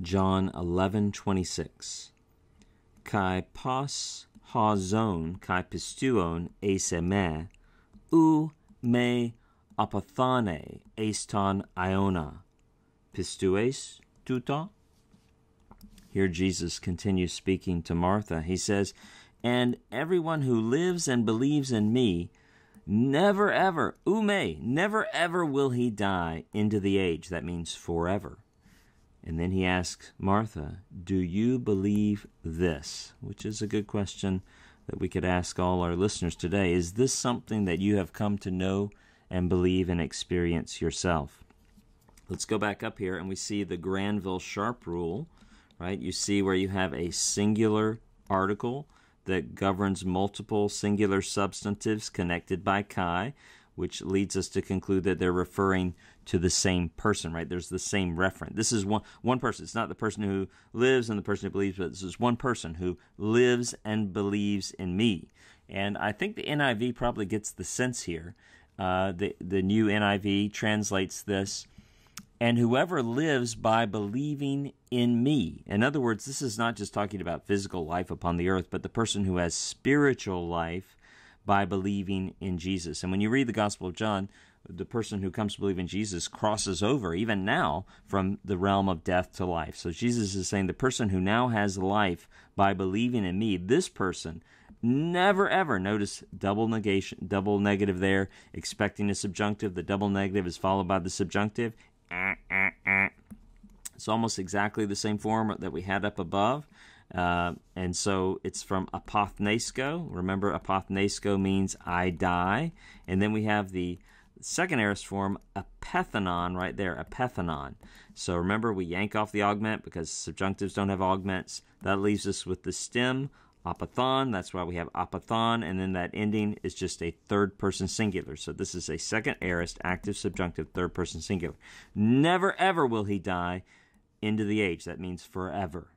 John 11:26. Kai pas ha zon kai pistuon ace me u me apathane aston iona pistues tuta. Here Jesus continues speaking to Martha. He says, "And everyone who lives and believes in me." Never ever, ume, never ever will he die into the age. That means forever. And then he asks Martha, Do you believe this? Which is a good question that we could ask all our listeners today. Is this something that you have come to know and believe and experience yourself? Let's go back up here and we see the Granville Sharp rule, right? You see where you have a singular article that governs multiple singular substantives connected by chi which leads us to conclude that they're referring to the same person, right? There's the same referent. This is one one person. It's not the person who lives and the person who believes, but this is one person who lives and believes in me. And I think the NIV probably gets the sense here. Uh, the the new NIV translates this. And whoever lives by believing in me. In other words, this is not just talking about physical life upon the earth, but the person who has spiritual life by believing in Jesus. And when you read the Gospel of John, the person who comes to believe in Jesus crosses over, even now, from the realm of death to life. So Jesus is saying the person who now has life by believing in me, this person, never ever notice double negation, double negative there, expecting a subjunctive. The double negative is followed by the subjunctive. Ah, ah, ah. It's almost exactly the same form that we had up above. Uh, and so it's from apothnasko. Remember, apothnasko means I die. And then we have the second aorist form, apethanon, right there, apethanon. So remember, we yank off the augment because subjunctives don't have augments. That leaves us with the stem, apathon. That's why we have apathon. And then that ending is just a third person singular. So this is a second aorist, active subjunctive, third person singular. Never ever will he die into the age. That means forever.